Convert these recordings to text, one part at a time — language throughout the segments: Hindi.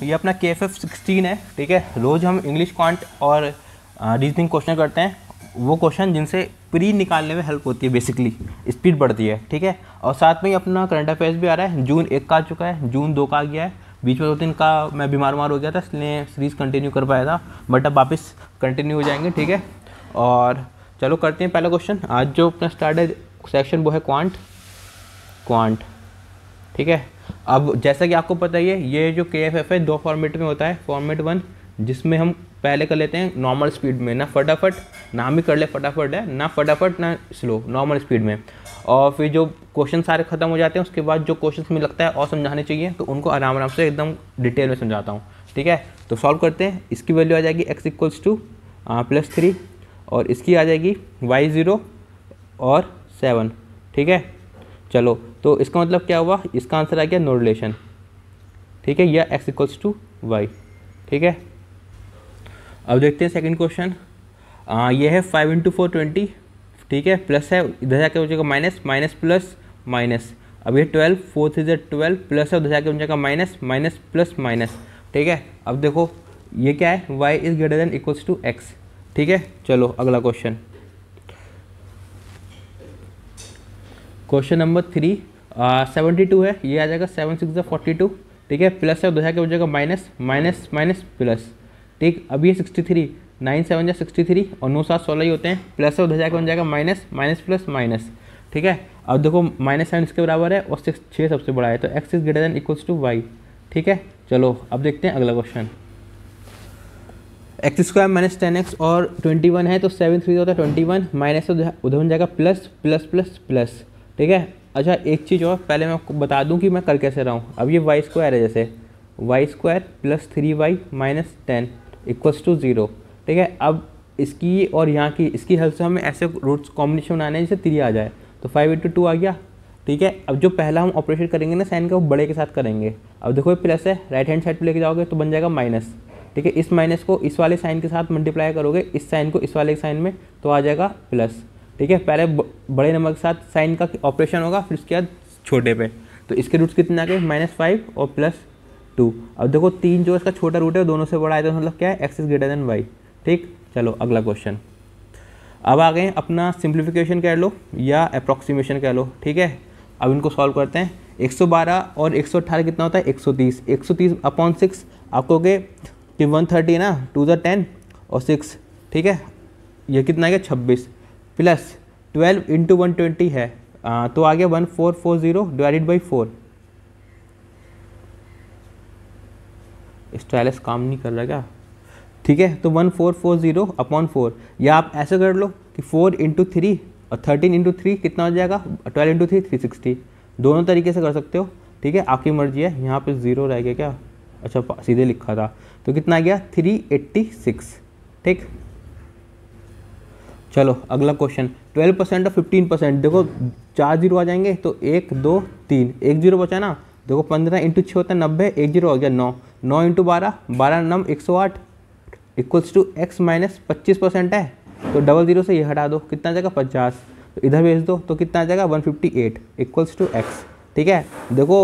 तो ये अपना के एफ एफ सिक्सटीन है ठीक है रोज़ हम इंग्लिश क्वांट और रीजनिंग क्वेश्चन करते हैं वो क्वेश्चन जिनसे प्री निकालने में हेल्प होती है बेसिकली स्पीड बढ़ती है ठीक है और साथ में ही अपना करंट अफेयर्स भी आ रहा है जून एक का आ चुका है जून दो का आ गया है बीच में दो तीन का मैं बीमार वमार हो गया था इसलिए सीरीज़ कंटिन्यू कर पाया था बट अब वापस कंटिन्यू हो जाएंगे ठीक है और चलो करते हैं पहला क्वेश्चन आज जो अपना स्टार्ट है सेक्शन वो है क्वांट क्वांट ठीक है अब जैसा कि आपको पता ही है ये जो के एफ एफ है दो फॉर्मेट में होता है फॉर्मेट वन जिसमें हम पहले कर लेते हैं नॉर्मल स्पीड में ना फटाफट नाम ही कर ले फटाफट है ना फटाफट ना स्लो नॉर्मल स्पीड में और फिर जो क्वेश्चन सारे ख़त्म हो जाते हैं उसके बाद जो क्वेश्चन में लगता है और समझाने चाहिए तो उनको आराम आराम से एकदम डिटेल में समझाता हूँ ठीक है तो सॉल्व करते हैं इसकी वैल्यू आ जाएगी x equals to plus three और इसकी आ जाएगी वाई ज़ीरो और सेवन ठीक है चलो तो इसका मतलब क्या हुआ इसका आंसर आ गया नो रिलेशन ठीक है या एक्स इक्वल्स टू वाई ठीक है अब देखते हैं सेकंड क्वेश्चन ये है फाइव इंटू फोर ट्वेंटी ठीक है प्लस है इधर जाके हो जाएगा माइनस माइनस प्लस माइनस अब ये ट्वेल्व फोर थ्री जै ट्वेल्व प्लस है उधर जाके हो जाएगा माइनस माइनस प्लस माइनस ठीक है अब देखो ये क्या है y is greater than equals to x ठीक है चलो अगला question question number three seventy two है ये आ जाएगा सेवन सिक्स फोर्टी टू ठीक है प्लस है दो हज़ार के हो जाएगा माइनस माइनस माइनस प्लस ठीक अब ये सिक्सटी थ्री नाइन सेवन या सिक्सटी थ्री और नौ सात सोलह ही होते हैं प्लस है हजार के बन जाएगा माइनस माइनस प्लस माइनस ठीक है अब देखो माइनस सेवन इसके बराबर है और सिक्स छः सबसे बड़ा है तो x is greater than equals to y ठीक है चलो अब देखते हैं अगला question x square minus ten x और ट्वेंटी वन है तो सेवन थ्री होता है ट्वेंटी वन माइनस उधर बन जाएगा प्लस प्लस प्लस प्लस ठीक है अच्छा एक चीज़ और पहले मैं आपको बता दूं कि मैं कर कैसे रहा हूँ अब ये वाई स्क्वायर है जैसे y square plus three y minus ten equals to zero ठीक है अब इसकी और यहाँ की इसकी हेल्प से हमें ऐसे रूट्स कॉम्बिनेशन बनाने हैं जैसे थ्री आ जाए तो फाइव इंटू टू आ गया ठीक है अब जो पहला हम ऑपरेशन करेंगे ना साइन का वो बड़े के साथ करेंगे अब देखो ये प्लस है राइट हैंड साइड पर लेके जाओगे तो बन जाएगा माइनस ठीक है इस माइनस को इस वाले साइन के साथ मल्टीप्लाई करोगे इस साइन को इस वाले साइन में तो आ जाएगा प्लस ठीक है पहले बड़े नंबर के साथ साइन का ऑपरेशन होगा फिर उसके बाद छोटे पे तो इसके रूट्स कितने आ गए माइनस फाइव और प्लस टू अब देखो तीन जो इसका छोटा रूट है दोनों से बड़ा आया तो मतलब क्या है x is greater than y ठीक चलो अगला क्वेश्चन अब आ गए अपना सिंप्लीफिकेशन कह लो या अप्रॉक्सीमेशन कह लो ठीक है अब इनको सॉल्व करते हैं 112 और 118 कितना होता है 130 130 अपॉन सिक्स आपको कहोगे कि 130 है ना टू ज़ा टेन और सिक्स ठीक है ये कितना आ गया छब्बीस plus twelve into one twenty है आ, तो आ गया one four four zero divided by four stylus काम नहीं कर रहा क्या ठीक है तो one four four zero upon four या आप ऐसे कर लो कि फोर इंटू थ्री और थर्टीन इंटू थ्री कितना हो जाएगा twelve into three three sixty दोनों तरीके से कर सकते हो ठीक है आपकी मर्जी है यहाँ पे ज़ीरो रह गया क्या अच्छा सीधे लिखा था तो कितना आ गया थ्री एट्टी सिक्स ठीक चलो अगला क्वेश्चन ट्वेल्व परसेंट और फिफ्टीन परसेंट देखो चार जीरो आ जाएंगे तो एक दो तीन एक जीरो बचा ना देखो पंद्रह इंटू छः होता है नब्बे एक जीरो हो गया नौ नौ इंटू बारह बारह नम एक सौ आठ इक्वल्स टू एक्स माइनस पच्चीस परसेंट है तो डबल जीरो से ये हटा दो कितना आ जाएगा पचास तो इधर भेज दो तो कितना आ जाएगा one fifty eight equals to x ठीक है देखो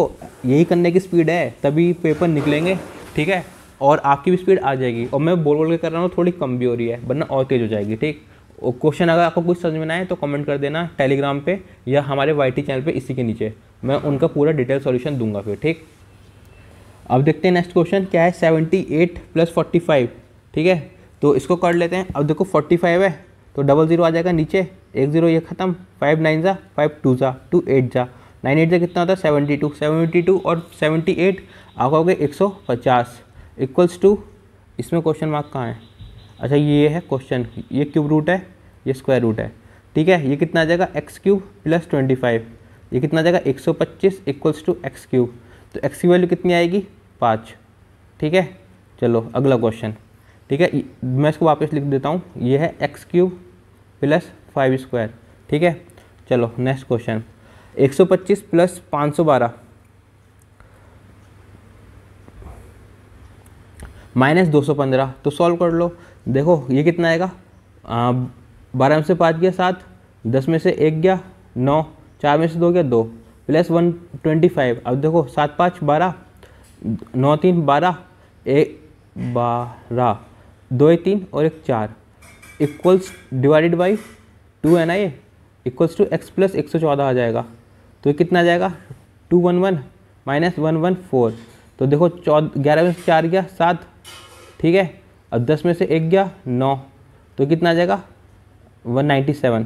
यही करने की स्पीड है तभी पेपर निकलेंगे ठीक है और आपकी भी स्पीड आ जाएगी और मैं बोल बोल के कर रहा हूँ थोड़ी कम भी हो रही है वरना और तेज़ हो जाएगी ठीक क्वेश्चन अगर आपको कुछ समझ में आए तो कमेंट कर देना टेलीग्राम पे या हमारे वाई चैनल पे इसी के नीचे मैं उनका पूरा डिटेल सॉल्यूशन दूंगा फिर ठीक अब देखते हैं नेक्स्ट क्वेश्चन क्या है seventy eight plus forty five ठीक है तो इसको कर लेते हैं अब देखो फोर्टी फाइव है तो डबल ज़ीरो आ जाएगा नीचे एक ज़ीरो ये ख़त्म फाइव नाइन ज़ा फाइव टू ज़ा टू एट ज़ा नाइन एट ज़ा कितना होता है सेवेंटी टू सेवेंटी टू और सेवेंटी एट आप कहोगे एक सौ पचास इक्वल्स टू इसमें क्वेश्चन मार्क कहाँ है अच्छा ये है क्वेश्चन ये क्यूब रूट है ये स्क्वायर रूट है ठीक है ये कितना आ जाएगा x cube plus twenty five ये कितना आ जाएगा एक सौ पच्चीस इक्वल्स टू एक्स क्यूब तो एक्स की वैल्यू कितनी आएगी पाँच ठीक है चलो अगला क्वेश्चन ठीक है मैं इसको वापस लिख देता हूँ ये है x cube plus five square ठीक है चलो नेक्स्ट क्वेश्चन एक सौ पच्चीस प्लस पाँच सौ बारह माइनस दो सौ पंद्रह तो सॉल्व कर लो देखो ये कितना आएगा बारह में से पाँच गया सात दस में से एक गया नौ चार में से दो गया दो प्लस वन ट्वेंटी फाइव अब देखो सात पाँच बारह नौ तीन बारह एक बारह दो एक तीन और एक चार equals divided by two N I equals to x plus एक सौ चौदह आ जाएगा तो कितना आ जाएगा two one one minus one one four तो देखो चौदह ग्यारह में से चार गया सात ठीक है और दस में से एक गया नौ तो कितना आ जाएगा 197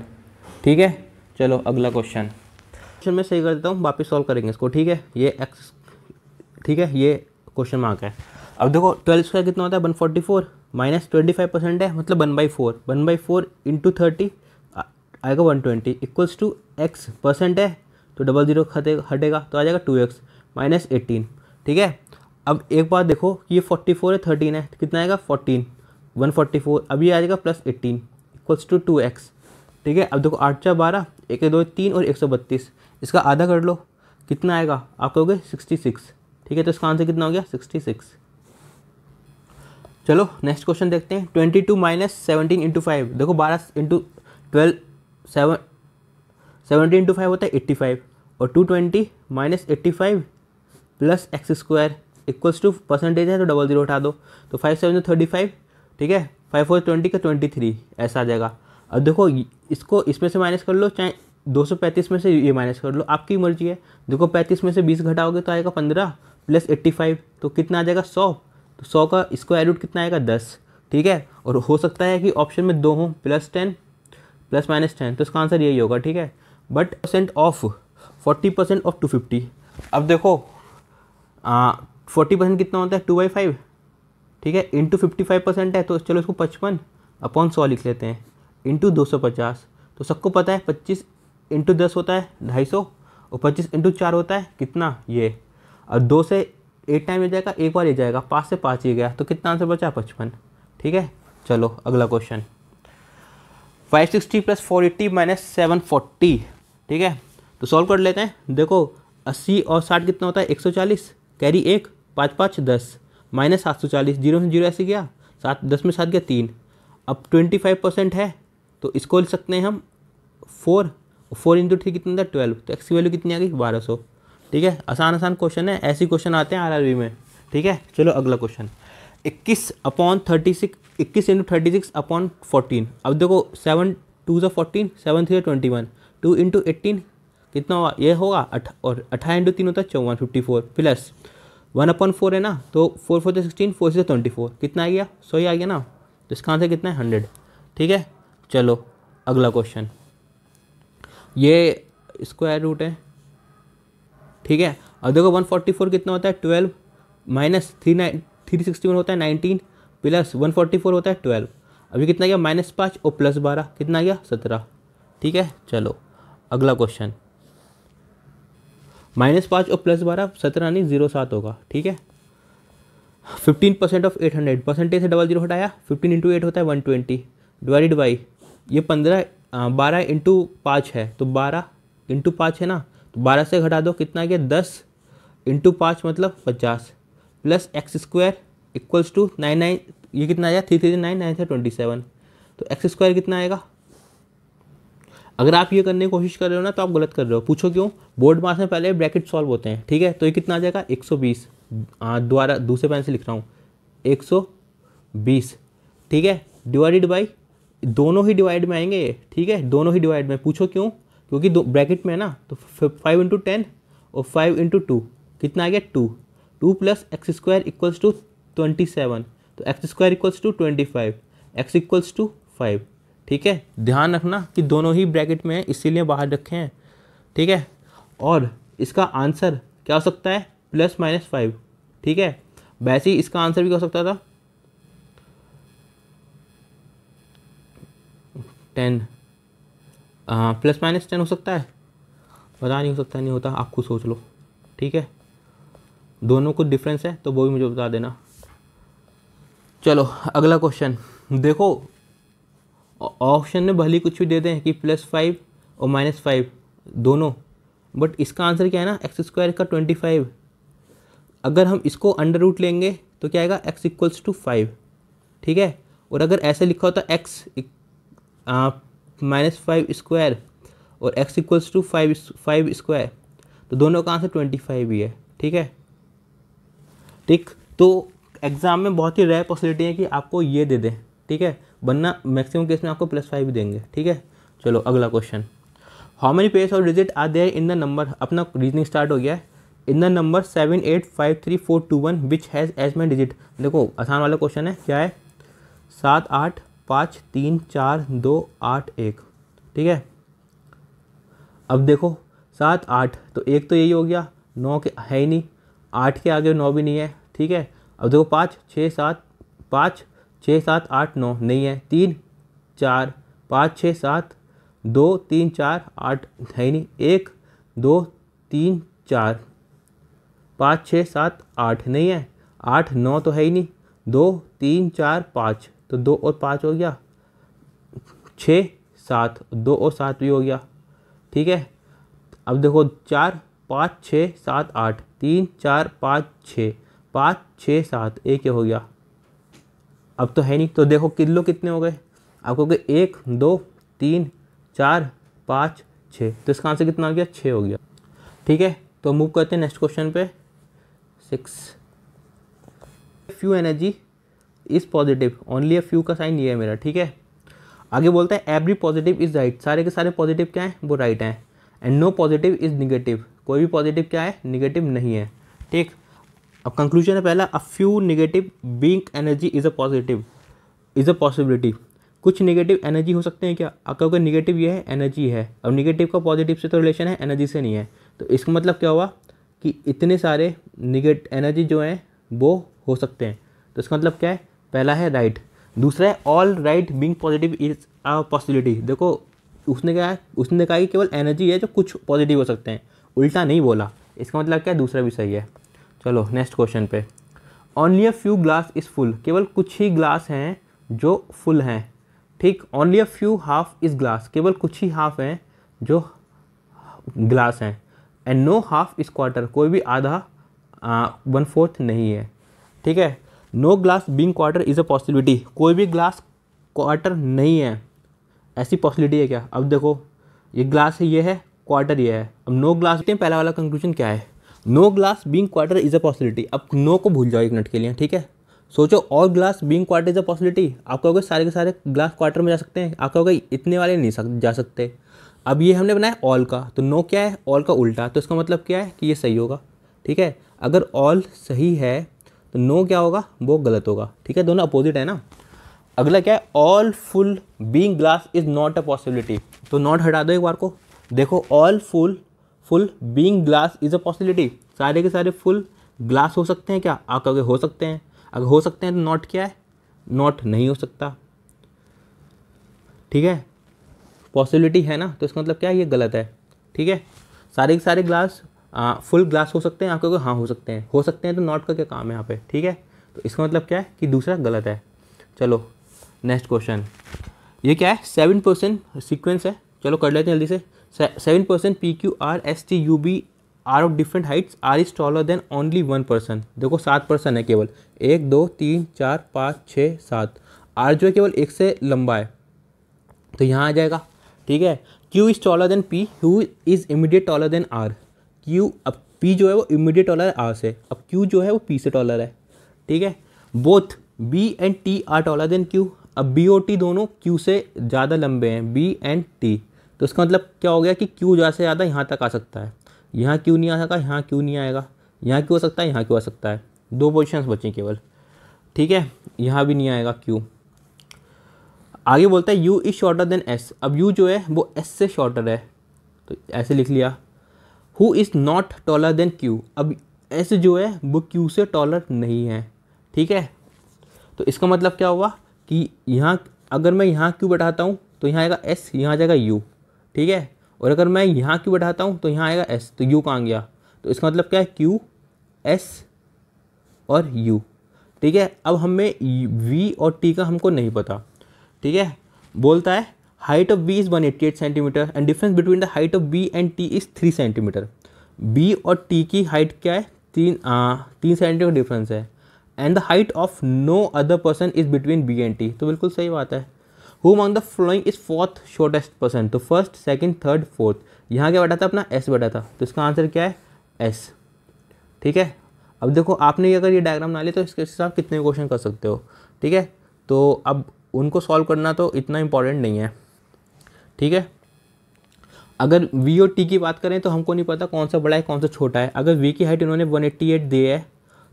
ठीक है चलो अगला क्वेश्चन क्वेश्चन मैं सही कर देता हूँ वापस सॉल्व करेंगे इसको ठीक है ये एक्स ठीक है ये क्वेश्चन मार्क है अब देखो ट्वेल्व स्क्वायर कितना होता है one forty four minus twenty five percent है मतलब one by four one by four into thirty आएगा one twenty equals to x percent है तो डबल जीरो हटेगा तो आ जाएगा टू एक्स माइनस एटीन ठीक है अब एक बार देखो ये फोर्टी फोर है थर्टीन है तो कितना आएगा फोर्टीन वन फोर्टी फोर अभी आ जाएगा plus eighteen equals to two x ठीक है अब देखो आठ चार बारह एक दो तीन और एक सौ बत्तीस इसका आधा कर लो कितना आएगा आप कहोगे सिक्सटी सिक्स ठीक है तो इसका आंसर कितना हो गया सिक्सटी सिक्स चलो नेक्स्ट क्वेश्चन देखते हैं twenty two minus seventeen into five देखो बारह into twelve seven seventeen into five होता है एट्टी फाइव और two twenty minus eighty five plus x square equals to percentage है तो डबल जीरो उठा दो तो फाइव सेवन थर्टी फाइव ठीक है फाइव फोर ट्वेंटी का ट्वेंटी थ्री ऐसा आ जाएगा अब देखो इसको इसमें से माइनस कर लो चाहे दो सौ पैंतीस में से ये माइनस कर लो आपकी मर्जी है देखो पैंतीस में से बीस घटाओगे तो आएगा पंद्रह प्लस एट्टी फाइव तो कितना आ जाएगा सौ तो सौ का इसको एडूट कितना आएगा दस ठीक है और हो सकता है कि ऑप्शन में दो हों plus ten plus minus ten तो इसका आंसर यही होगा ठीक है but percent of forty percent of two fifty अब देखो फोर्टी परसेंट कितना होता है टू बाई फाइव ठीक है इंटू फिफ्टी फाइव परसेंट है तो चलो इसको पचपन अपॉन सौ लिख लेते हैं इंटू दो सौ पचास तो सबको पता है पच्चीस इंटू दस होता है ढाई सौ और पच्चीस इंटू चार होता है कितना ये और दो से एट टाइम ले जाएगा एक बार ले जाएगा पाँच से पाँच ही गया तो कितना आंसर बचा पचपन ठीक है चलो अगला question five sixty plus four eighty minus seven forty ठीक है तो सॉल्व कर लेते हैं देखो अस्सी और साठ कितना होता है एक सौ चालीस कैरी एक पाँच पाँच दस माइनस सात सौ चालीस जीरो से जीरो ऐसे गया सात दस में सात गया तीन अब ट्वेंटी फाइव परसेंट है तो इसको ले सकते हैं हम फोर फोर इंटू थ्री कितना था ट्वेल्व तो एक्स की वैल्यू कितनी आ गई बारह सौ ठीक है आसान आसान क्वेश्चन है ऐसे क्वेश्चन आते हैं आरआरबी में ठीक है चलो अगला क्वेश्चन इक्कीस अपॉन थर्टी सिक्स इक्कीस into thirty six upon fourteen अब देखो सेवन टू ज़ा fourteen seven three twenty one two into eighteen कितना होगा ये होगा अठ और अठारह इंटू तीन होता है चौवन fifty four plus one upon four है ना तो फोर फोर से तो सिक्सटीन फोर से ट्वेंटी फोर कितना आ गया सो ही आ गया ना तो इसका आंसर कितना है हंड्रेड ठीक है चलो अगला क्वेश्चन ये स्क्वायर रूट है ठीक है अब देखो वन फोर्टी फोर कितना होता है twelve minus three nine three sixty one होता है nineteen plus one forty four होता है ट्वेल्व अभी कितना गया माइनस पाँच और प्लस बारह कितना गया सत्रह ठीक है चलो अगला क्वेश्चन माइनस पाँच और प्लस बारह सत्रह यानी जीरो सात होगा ठीक है fifteen percent of eight hundred percentage से डबल जीरो हटाया फिफ्टीन इंटू एट होता है वन ट्वेंटी डिवाइडेड बाई ये पंद्रह बारह इंटू पाँच है तो बारह इंटू पाँच है ना तो बारह से घटा दो कितना गया दस इंटू पाँच मतलब पचास plus x square equals to nine nine ये कितना आया थ्री थ्री नाइन नाइन से ट्वेंटी सेवन तो एक्स स्क्वायर कितना आएगा अगर आप ये करने की कोशिश कर रहे हो ना तो आप गलत कर रहे हो पूछो क्यों बोर्ड मार्क्स में पहले ब्रैकेट सॉल्व होते हैं ठीक है तो ये कितना आ जाएगा 120 दोबारा दूसरे पेन से लिख रहा हूँ 120 ठीक है डिवाइडेड बाई दोनों ही डिवाइड में आएंगे ये ठीक है दोनों ही डिवाइड में पूछो क्यों क्योंकि दो ब्रैकेट में है ना तो फाइव इंटू टेन और फाइव इंटू टू कितना आ गया two two plus x square equals to twenty seven तो x square equals to twenty five x equals to five ठीक है ध्यान रखना कि दोनों ही ब्रैकेट में है इसीलिए बाहर रखे हैं ठीक है और इसका आंसर क्या हो सकता है प्लस माइनस फाइव ठीक है वैसे ही इसका आंसर भी क्या हो सकता था टेन हाँ प्लस माइनस टेन हो सकता है पता नहीं हो सकता नहीं होता आप खुद सोच लो ठीक है दोनों को डिफरेंस है तो वो भी मुझे बता देना चलो अगला क्वेश्चन देखो ऑप्शन में भले कुछ भी दे दें कि प्लस फाइव और माइनस फाइव दोनों बट इसका आंसर क्या है ना एक्स स्क्वायर का ट्वेंटी फाइव अगर हम इसको अंडर रूट लेंगे तो क्या आएगा एक्स इक्वल्स टू फाइव ठीक है और अगर ऐसे लिखा होता एक्स माइनस फाइव स्क्वायर और x equals to five five square तो दोनों का आंसर ट्वेंटी फाइव ही है ठीक है ठीक तो एग्ज़ाम में बहुत ही रेयर पॉसिबिलिटी है कि आपको ये दे दें ठीक है वरना मैक्सिमम केस में आपको प्लस फाइव देंगे ठीक है चलो अगला क्वेश्चन हाउ मेनी पेयर्स और digit are there in the number अपना रीजनिंग स्टार्ट हो गया है in the number seven eight five three four two one which has as many digit देखो आसान वाला क्वेश्चन है क्या है सात आठ पाँच तीन चार दो आठ एक ठीक है अब देखो सात आठ तो एक तो यही हो गया नौ के है ही नहीं आठ के आगे नौ भी नहीं है ठीक है अब देखो पाँच छः सात पाँच छः सात आठ नौ नहीं है तीन चार पाँच छः सात दो तीन चार आठ है नहीं एक दो तीन चार पाँच छः सात आठ नहीं है आठ नौ तो है ही नहीं दो तीन चार पाँच तो दो और पाँच हो गया छः सात दो और सात भी हो गया ठीक है अब देखो चार पाँच छः सात आठ तीन चार पाँच छः पाँच छः सात एक ही हो गया अब तो है नहीं तो देखो किलो कितने हो गए आपको कहोगे एक दो तीन चार पाँच छः तो इसका आंसर कितना हो गया छः हो गया ठीक है तो मूव करते हैं नेक्स्ट क्वेश्चन पे six few energy is positive only a few का साइन ये है मेरा ठीक है आगे बोलता है एवरी पॉजिटिव इज़ राइट सारे के सारे पॉजिटिव क्या हैं वो राइट हैं and no positive is negative कोई भी पॉजिटिव क्या है निगेटिव नहीं है ठीक अब कंक्लूजन है पहला a few negative being energy is a positive is a possibility कुछ नेगेटिव एनर्जी हो सकते हैं क्या क्योंकि निगेटिव ये है एनर्जी है अब निगेटिव का पॉजिटिव से तो रिलेशन है एनर्जी से नहीं है तो इसका मतलब क्या हुआ कि इतने सारे निगेट एनर्जी जो हैं वो हो सकते हैं तो इसका मतलब क्या है पहला है राइट दूसरा है all right being positive is a possibility देखो उसने कहा उसने कहा कि केवल एनर्जी है जो कुछ पॉजिटिव हो सकते हैं उल्टा नहीं बोला इसका मतलब क्या है दूसरा भी सही है चलो नेक्स्ट क्वेश्चन पे only a few glass is full केवल कुछ ही ग्लास हैं जो फुल हैं ठीक only a few half is glass केवल कुछ ही हाफ हैं जो ग्लास हैं and no half is quarter कोई भी आधा वन फोर्थ नहीं है ठीक है no glass being quarter is a possibility कोई भी ग्लास क्वार्टर नहीं है ऐसी पॉसिबिलिटी है क्या अब देखो ये ग्लास ये है क्वार्टर ये है अब नो ग्लास पहला वाला कंक्लूजन क्या है no glass being quarter is a possibility अब नो को भूल जाओ एक मिनट के लिए ठीक है सोचो और glass being quarter is a possibility आप कहोगे सारे के सारे ग्लास क्वार्टर में जा सकते हैं आप कहोगे इतने वाले नहीं सक, जा सकते अब ये हमने बनाया ऑल का तो नो क्या है ऑल का उल्टा तो इसका मतलब क्या है कि ये सही होगा ठीक है अगर ऑल सही है तो नो क्या होगा वो गलत होगा ठीक है दोनों अपोजिट है ना अगला क्या है all full being glass is not a possibility तो नॉट हटा दो एक बार को देखो all full full being glass is a possibility सारे के सारे फुल ग्लास हो सकते हैं क्या आप कहोगे हो सकते हैं अगर हो सकते हैं तो नॉट क्या है नॉट नहीं हो सकता ठीक है पॉसिबिलिटी है ना तो इसका मतलब क्या है ये गलत है ठीक है सारे के सारे ग्लास फुल ग्लास हो सकते हैं आप कहोगे हाँ हो सकते हैं हो सकते हैं तो नॉट का क्या काम है यहाँ पे ठीक है तो इसका मतलब क्या है कि दूसरा गलत है चलो नेक्स्ट क्वेश्चन ये क्या है सेवन परसेंट सिक्वेंस है चलो कर लेते हैं जल्दी से seven percent P Q R S T U B are of different heights R is taller than only one person देखो सात पर्सन है केवल एक दो तीन चार पाँच छः सात आर जो है केवल एक से लंबा है तो यहाँ आ जाएगा ठीक है Q is taller than P Q is immediate taller than R Q अब पी जो है वो इमीडिएट टॉलर है आर से अब क्यू जो है वो पी से टॉलर है ठीक है both B and T are taller than Q अब बी ओ टी दोनों क्यू से ज़्यादा लंबे हैं बी एंड टी तो इसका मतलब क्या हो गया कि क्यू ज़्यादा से ज़्यादा यहाँ तक आ सकता है यहाँ क्यों नहीं आ सका यहाँ क्यों नहीं आएगा यहाँ क्यों आ सकता है यहाँ क्यों आ सकता है दो पोजिशन बचे केवल ठीक है यहाँ भी नहीं आएगा क्यू आगे बोलता है U is shorter than S अब यू जो है वो एस से शॉर्टर है तो ऐसे लिख लिया who is not taller than Q अब एस जो है वो क्यू से टॉलर नहीं है ठीक है तो इसका मतलब क्या हुआ कि यहाँ अगर मैं यहाँ क्यू बैठाता हूँ तो यहाँ आएगा एस यहाँ आ जाएगा यू ठीक है और अगर मैं यहाँ क्यू बैठाता हूँ तो यहाँ आएगा एस तो यू कहाँ गया तो इसका मतलब क्या है क्यू एस और यू ठीक है अब हमें वी और टी का हमको नहीं पता ठीक है बोलता है height of B is one eighty eight centimeter and difference between the height of B and T is three centimeter B और टी की हाइट क्या है तीन आ, तीन सेंटीमीटर डिफरेंस है and the height of no other person is between B and T तो बिल्कुल सही बात है who among the following is fourth shortest person तो फर्स्ट सेकेंड थर्ड फोर्थ यहाँ क्या बैठा था अपना एस बैठा था तो इसका आंसर क्या है एस ठीक है अब देखो आपने अगर ये डायग्राम ना लिया तो इसके हिसाब कितने क्वेश्चन कर सकते हो ठीक है तो अब उनको सॉल्व करना तो इतना इम्पॉर्टेंट नहीं है ठीक है अगर वी और टी की बात करें तो हमको नहीं पता कौन सा बड़ा है कौन सा छोटा है अगर वी की हाइट इन्होंने 188 दी है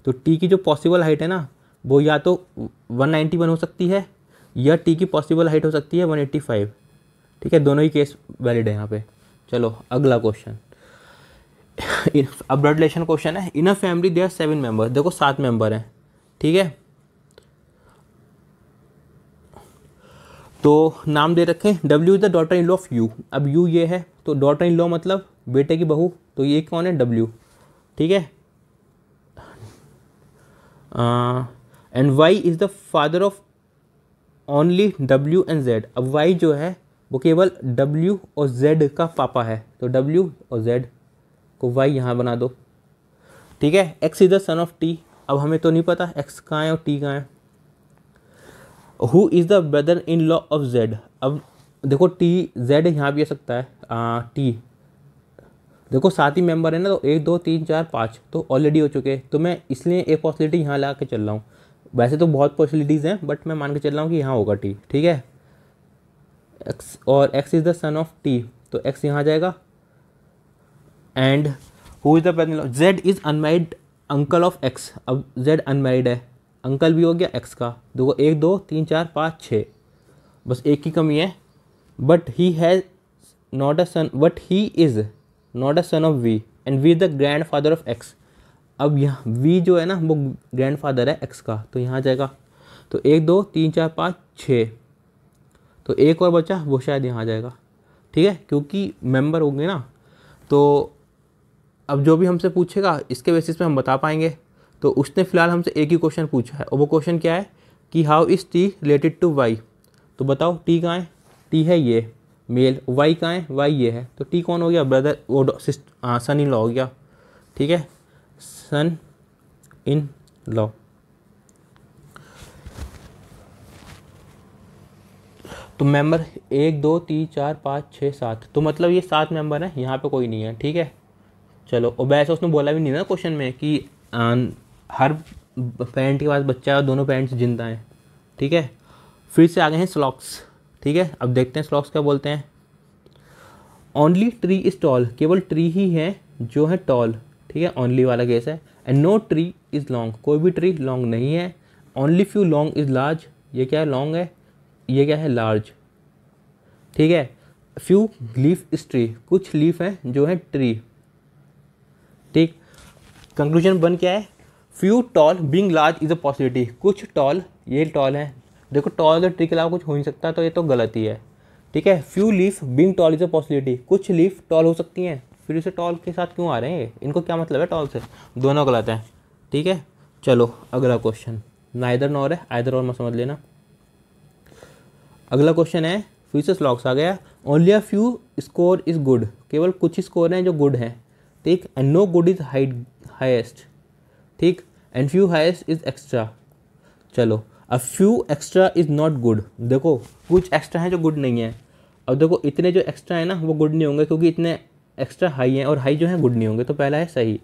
तो टी की जो पॉसिबल हाइट है ना वो या तो 191 हो सकती है या टी की पॉसिबल हाइट हो सकती है 185 ठीक है दोनों ही केस वैलिड है यहाँ पे चलो अगला क्वेश्चन अब ब्लड रिलेशन क्वेश्चन है in a family they are seven member देखो सात मेंबर हैं ठीक है तो नाम दे रखें W is the daughter in law of U अब यू ये है तो डॉटर इन लॉ मतलब बेटे की बहू तो ये कौन है डब्ल्यू ठीक है and Y is the father of only W and Z अब वाई जो है वो केवल डब्ल्यू और जेड का पापा है तो डब्ल्यू और जेड को वाई यहाँ बना दो ठीक है X is the son of T अब हमें तो नहीं पता एक्स कहाँ है और टी कहाँ है who is the brother in law of Z अब देखो टी जेड यहाँ भी आ सकता है आ, टी देखो सात ही मेंबर है ना तो एक दो तीन चार पाँच तो ऑलरेडी हो चुके हैं तो मैं इसलिए एक पॉसिबिलिटी यहाँ ला के चल रहा हूँ वैसे तो बहुत पॉसिबिलिटीज़ हैं बट मैं मान के चल रहा हूँ कि यहाँ होगा टी ठीक है एक्स और X is the son of T तो एक्स यहाँ जाएगा and who is the parent Z is unmarried uncle of X अब जेड अनमेरिड है अंकल भी हो गया एक्स का देखो एक दो तीन चार पाँच छः बस एक ही कमी है but he has not a son but he is not a son of V and V is the grandfather of X अब यहाँ वी जो है ना वो ग्रैंडफादर है एक्स का तो यहाँ जाएगा तो एक दो तीन चार पाँच छः तो एक और बच्चा वो शायद यहाँ जाएगा ठीक है क्योंकि मेंबर होंगे ना तो अब जो भी हमसे पूछेगा इसके बेसिस पे हम बता पाएंगे तो उसने फ़िलहाल हमसे एक ही क्वेश्चन पूछा है और वो क्वेश्चन क्या है कि how is T related to Y तो बताओ टी कहाँ है टी है ये मेल वाई कहाँ है वाई ये है तो टी कौन हो गया ब्रदर वो सिस्ट सन इन लॉ हो गया ठीक है सन इन लॉ तो मेंबर एक दो तीन चार पाँच छः सात तो मतलब ये सात मेंबर हैं यहाँ पे कोई नहीं है ठीक है चलो और वैसे उसने बोला भी नहीं ना क्वेश्चन में कि आ, हर पेरेंट के पास बच्चा है और दोनों पेरेंट्स जिंदा हैं ठीक है फिर से आ गए हैं स्लॉक्स ठीक है अब देखते हैं स्लॉक्स क्या बोलते हैं ओनली ट्री इज टॉल केवल ट्री ही है जो है टॉल ठीक है ओनली वाला केस है and no tree is long कोई भी ट्री लॉन्ग नहीं है only few long is large ये क्या है लॉन्ग है ये क्या है लार्ज ठीक है फ्यू लीफ इज ट्री कुछ लीफ है जो है ट्री ठीक कंक्लूजन बन क्या है few tall being large is a possibility कुछ टॉल ये टॉल है देखो टॉल और ट्री के अलावा कुछ हो नहीं सकता तो ये तो गलत ही है ठीक है few leaf being tall is a possibility कुछ लीफ टॉल हो सकती हैं फिर इसे टॉल के साथ क्यों आ रहे हैं इनको क्या मतलब है टॉल से दोनों गलत हैं ठीक है चलो अगला क्वेश्चन ना इधर नॉर है आइधर और मैं समझ लेना अगला क्वेश्चन है से लॉक्स आ गया only a few score is good केवल कुछ ही स्कोर हैं जो गुड हैं ठीक and no good is height highest ठीक and few highest is extra चलो a few extra is not good देखो कुछ एक्स्ट्रा हैं जो गुड नहीं है अब देखो इतने जो एक्स्ट्रा है ना वो गुड नहीं होंगे क्योंकि इतने एक्स्ट्रा हाई हैं और हाई जो है गुड नहीं होंगे तो पहला है सही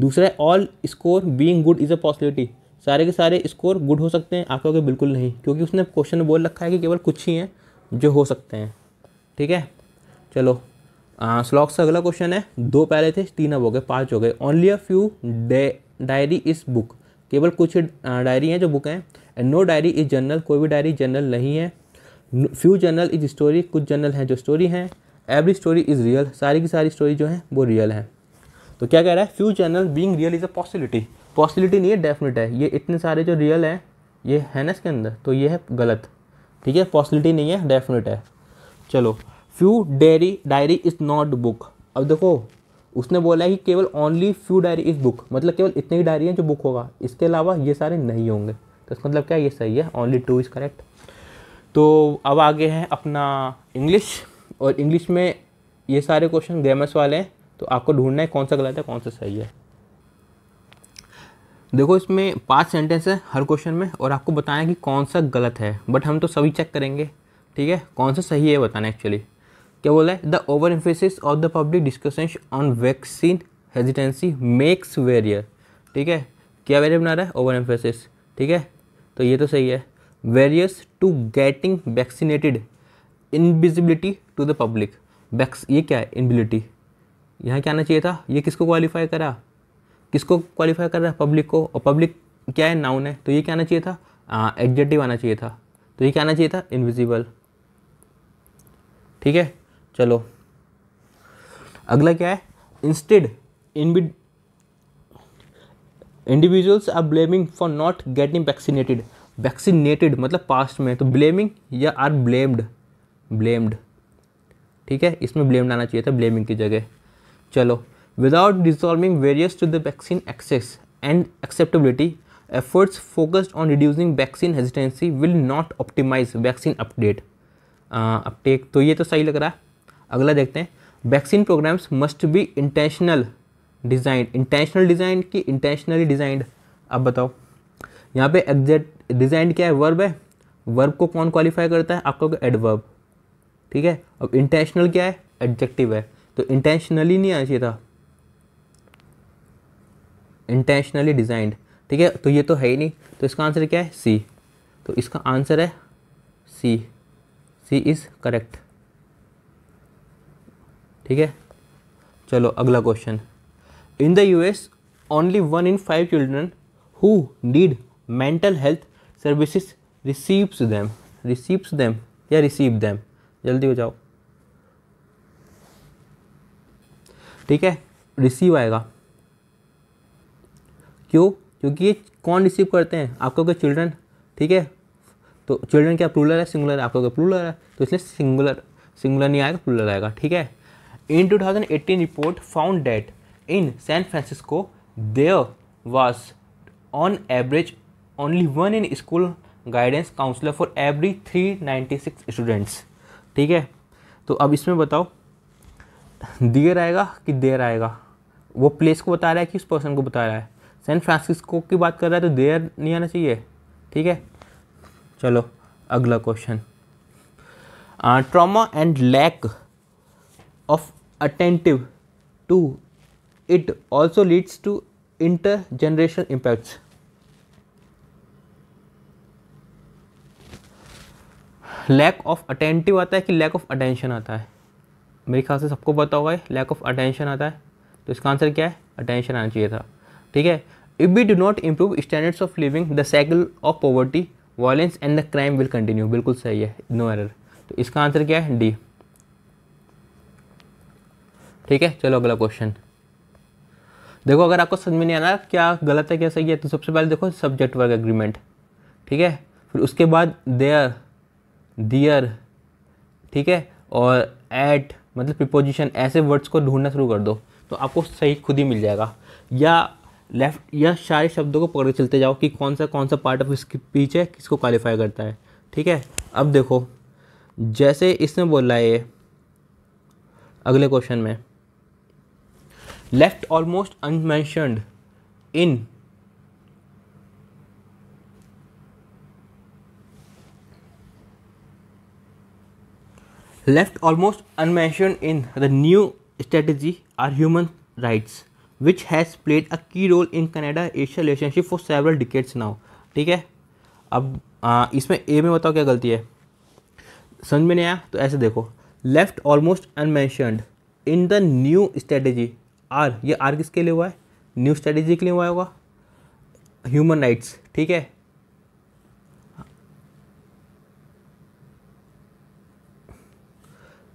दूसरा है all score being good is a possibility सारे के सारे स्कोर गुड हो सकते हैं आपका के बिल्कुल नहीं क्योंकि उसने क्वेश्चन बोल रखा है कि केवल कुछ ही हैं जो हो सकते हैं ठीक है चलो स्लॉक्स का अगला क्वेश्चन है दो पहले थे तीन अब हो गए पाँच हो गए only a few diary is book केवल कुछ डायरी हैं जो बुक हैं and no diary is journal कोई भी डायरी जनरल नहीं है फ्यू जर्नल इज स्टोरी कुछ जनरल हैं जो स्टोरी हैं एवरी स्टोरी इज़ रियल सारी की सारी स्टोरी जो है वो रियल है तो क्या कह रहा है few channel being real is a possibility possibility नहीं है डेफिनेट है ये इतने सारे जो रियल हैं ये है ना इसके अंदर तो ये है गलत ठीक है पॉसिबिलिटी नहीं है डेफिनेट है चलो few dairy diary is not book अब देखो उसने बोला है कि केवल only few diary is book मतलब केवल इतनी ही डायरी हैं जो बुक होगा इसके अलावा ये सारे नहीं होंगे तो इसका मतलब क्या ये सही है ओनली टू इज़ करेक्ट तो अब आगे है अपना इंग्लिश और इंग्लिश में ये सारे क्वेश्चन ग्रामर्स वाले हैं तो आपको ढूंढना है कौन सा गलत है कौन सा सही है देखो इसमें पांच सेंटेंस है हर क्वेश्चन में और आपको बताना है कि कौन सा गलत है बट हम तो सभी चेक करेंगे ठीक है कौन सा सही है बताना एक्चुअली क्या बोला है the over emphasis of the public discussion on vaccine hesitancy makes barrier ठीक है क्या वेरियर बना रहा है ओवर एम्फेसिस ठीक है तो ये तो सही है barriers to getting vaccinated invisibility to the public backs ये क्या है इनबिलिटी यहाँ क्या आना चाहिए था ये किसको क्वालिफाई करा किसको क्वालिफाई कर रहा है पब्लिक को और पब्लिक क्या है नाउन है तो ये क्या आना चाहिए था एग्जेटिव आना चाहिए था तो ये क्या आना चाहिए था इनविजिबल ठीक है चलो अगला क्या है इंस्टेड इनविड individuals are blaming for not getting vaccinated vaccinated मतलब पास्ट में तो ब्लेमिंग या आर ब्लेम्ड ब्लेम्ड ठीक है इसमें ब्लेम्ड आना चाहिए था ब्लेमिंग की जगह चलो without dissolving barriers to the vaccine access and acceptability efforts focused on reducing vaccine hesitancy will not optimize vaccine update uptake तो ये तो सही लग रहा है अगला देखते हैं vaccine programs must be intentional design intentional design की इंटेंशनली डिज़ाइंड अब बताओ यहाँ पे एग्जैक्ट डिज़ाइन क्या है वर्ब है वर्ब को कौन क्वालिफाई करता है आपका एडवर्ब ठीक है अब इंटेंशनल क्या है एडजेक्टिव है तो इंटेंशनली नहीं आना चाहिए था इंटेंशनली डिज़ाइंड ठीक है तो ये तो है ही नहीं तो इसका आंसर क्या है सी तो इसका आंसर है सी सी इज़ करेक्ट ठीक है चलो अगला question in the US only one in five children who need mental health services receives them receives them या रिसीव देम जल्दी हो जाओ ठीक है रिसीव आएगा क्यों क्योंकि ये कौन रिसीव करते हैं आपको के चिल्ड्रन ठीक है तो चिल्ड्रन क्या प्लूलर है सिंगुलर है आपको के प्लूलर है तो इसलिए सिंगुलर सिंगुलर नहीं आएगा प्लूलर आएगा ठीक है in 2018 report found that in San Francisco there was on average only one in school guidance counselor for every 396 students ठीक है तो अब इसमें बताओ देर आएगा कि देर आएगा वो प्लेस को बता रहा है कि उस पर्सन को बता रहा है सैन फ्रांसिस्को की बात कर रहा है तो देर नहीं आना चाहिए ठीक है चलो अगला question trauma and lack of attentive to it also leads to inter generation impacts lack of attentive आता है कि लैक ऑफ अटेंशन आता है मेरे ख्याल से सबको पता होगा लैक ऑफ अटेंशन आता है तो इसका आंसर क्या है अटेंशन आना चाहिए था ठीक है if we do not improve standards of living the cycle of poverty violence and the crime will continue बिल्कुल सही है नो एरर तो इसका आंसर क्या है डी ठीक है चलो अगला क्वेश्चन देखो अगर आपको समझ में नहीं आना क्या गलत है क्या सही है तो सबसे पहले देखो सब्जेक्ट वर्ग एग्रीमेंट ठीक है फिर उसके बाद देयर दियर ठीक है और एट मतलब प्रिपोजिशन ऐसे वर्ड्स को ढूंढना शुरू कर दो तो आपको सही खुद ही मिल जाएगा या लेफ्ट या सारे शब्दों को पकड़ चलते जाओ कि कौन सा कौन सा पार्ट ऑफ स्पीच है किसको क्वालिफाई करता है ठीक है अब देखो जैसे इसमें बोल रहा है ये अगले क्वेश्चन में left almost unmentioned in left almost unmentioned in the new strategy are human rights which has played a key role in Canada Asia relationship for several decades now ठीक है अब आ, इसमें ए में बताओ क्या गलती है समझ में नहीं आया तो ऐसे देखो left almost unmentioned in the new strategy are ये आर किसके लिए हुआ है न्यू स्ट्रेटेजी के लिए हुआ होगा ह्यूमन राइट्स ठीक है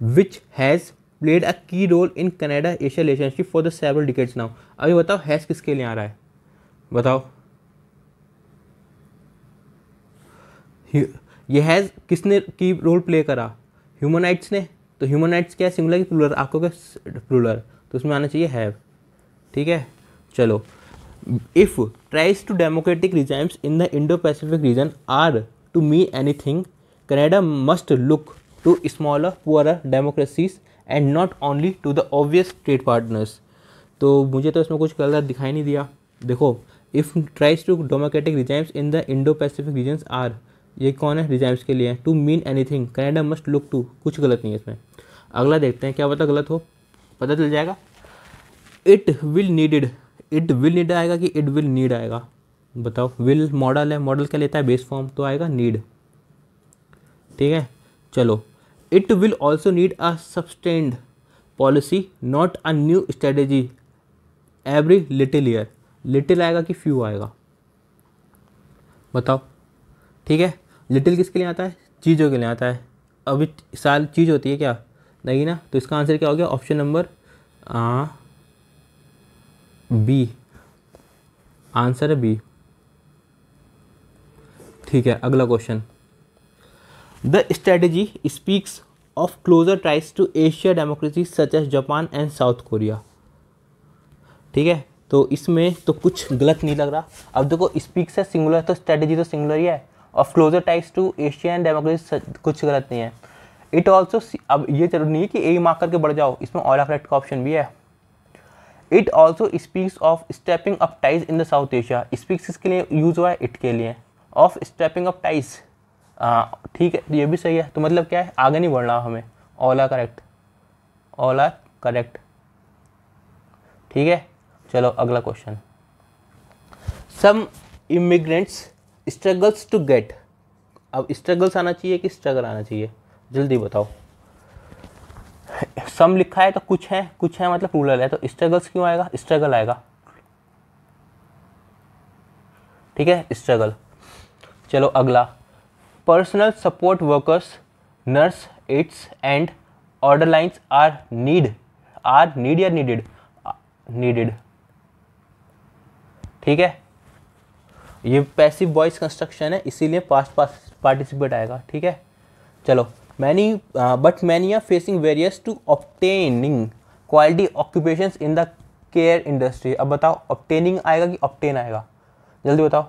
which has played a key role in Canada Asia relationship for the several decades now अभी बताओ हैज़ किसके लिए आ रहा है बताओ ये हैज़ किसने की रोल प्ले करा ह्यूमन राइट्स ने तो ह्यूमन राइट्स क्या है सिंगुलर की प्लूलर आपको क्या प्लूलर तो उसमें आना चाहिए हैव ठीक है चलो if tries to democratic regimes in the Indo Pacific region are to me anything Canada must look to smaller poor democracies and not only to the obvious trade partners तो मुझे तो इसमें कुछ कलर दिखाई नहीं दिया देखो if tries to democratic regimes in the Indo Pacific region are ये कौन है रिजाइम्स के लिए to mean anything Canada must look to कुछ गलत नहीं है इसमें अगला देखते हैं क्या पता गलत हो पता चल जाएगा it will needed it will need आएगा कि इट विल नीड आएगा बताओ विल मॉडल है मॉडल क्या लेता है बेस फॉर्म तो आएगा नीड ठीक है चलो it will also need a substantive policy not a new strategy every little year little आएगा कि फ्यू आएगा बताओ ठीक है लिटिल किसके लिए आता है चीज़ों के लिए आता है अभी साल चीज़ होती है क्या नहीं ना तो इसका आंसर क्या हो गया ऑप्शन नंबर बी आंसर है बी ठीक है अगला question the strategy speaks of closer ties to Asia democracy such as Japan and South Korea ठीक है तो इसमें तो कुछ गलत नहीं लग रहा अब देखो स्पीक्स है सिंगुलर तो स्ट्रेटेजी तो सिंगुलर ही है of closer ties to Asia and democracy कुछ गलत नहीं है इट ऑल्सो अब ये जरूर नहीं है कि ए मार्क करके बढ़ जाओ इसमें ऑल ऑफ राइट का ऑप्शन भी है it also speaks of stepping up ties in the South Asia speaks इसके लिए यूज़ हुआ है इट के लिए ऑफ स्टेपिंग अप टाइज ठीक है ये भी सही है तो मतलब क्या है आगे नहीं बढ़ना हमें all are correct all are correct ठीक है चलो अगला question some immigrants struggles to get अब स्ट्रगल्स आना चाहिए कि स्ट्रगल आना चाहिए जल्दी बताओ सम लिखा है तो कुछ है कुछ है मतलब रूरल है तो स्ट्रगल्स क्यों आएगा स्ट्रगल आएगा ठीक है स्ट्रगल चलो अगला personal support workers nurse aids and order lines are need are need या नीडेड नीडेड uh, ठीक है ये पैसिव वॉइस कंस्ट्रक्शन है इसीलिए पास्ट पास पार्टिसिपेट आएगा ठीक है चलो many but many are facing barriers to obtaining quality occupation in the care industry अब बताओ ऑप्टेनिंग आएगा कि ऑप्टेन आएगा जल्दी बताओ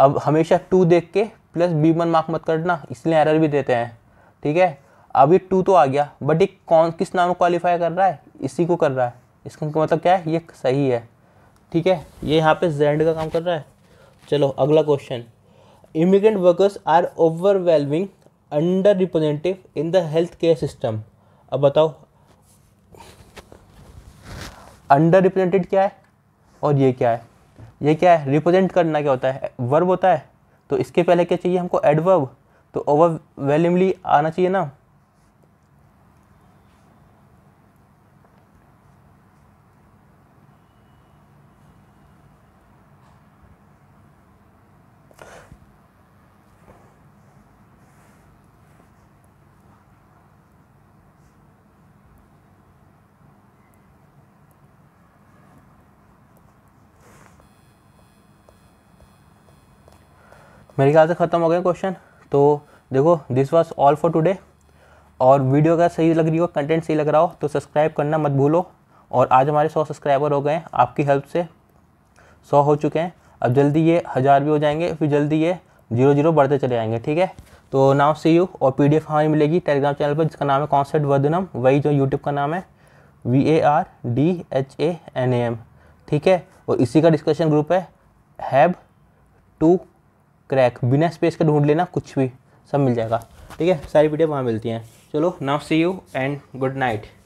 अब हमेशा टू देख के प्लस बी वन मार्क मत करना इसलिए एरर भी देते हैं ठीक है अभी टू तो आ गया बट ये कौन किस नाम को क्वालिफाई कर रहा है इसी को कर रहा है इसका मतलब क्या है ये सही है ठीक है ये यहाँ पे जेंड का काम कर रहा है चलो अगला question immigrant workers are overwhelming under representative in the health care system अब बताओ अंडर रिप्रेजेंटेड क्या है और ये क्या है ये क्या है रिप्रेजेंट करना क्या होता है वर्ब होता है तो इसके पहले क्या चाहिए हमको एडवर्ब तो ओवरवेलमली आना चाहिए ना मेरे ख्याल से ख़त्म हो गया क्वेश्चन तो देखो this was all for today और वीडियो अगर सही लग रही हो कंटेंट सही लग रहा हो तो सब्सक्राइब करना मत भूलो और आज हमारे सौ सब्सक्राइबर हो गए हैं आपकी हेल्प से सौ हो चुके हैं अब जल्दी ये हज़ार भी हो जाएंगे फिर जल्दी ये जीरो जीरो बढ़ते चले जाएंगे ठीक है तो नाउ सी यू और पी डी एफ हमारी मिलेगी टेलीग्राम चैनल पर जिसका नाम है कॉन्सेप्ट वर्धनम वही जो यूट्यूब का नाम है V A R D H A N A M ठीक है और इसी का डिस्कशन ग्रुप है हैब टू क्रैक बिना स्पेस का ढूंढ लेना कुछ भी सब मिल जाएगा ठीक है सारी वीडियो वहाँ मिलती हैं चलो now see you and good night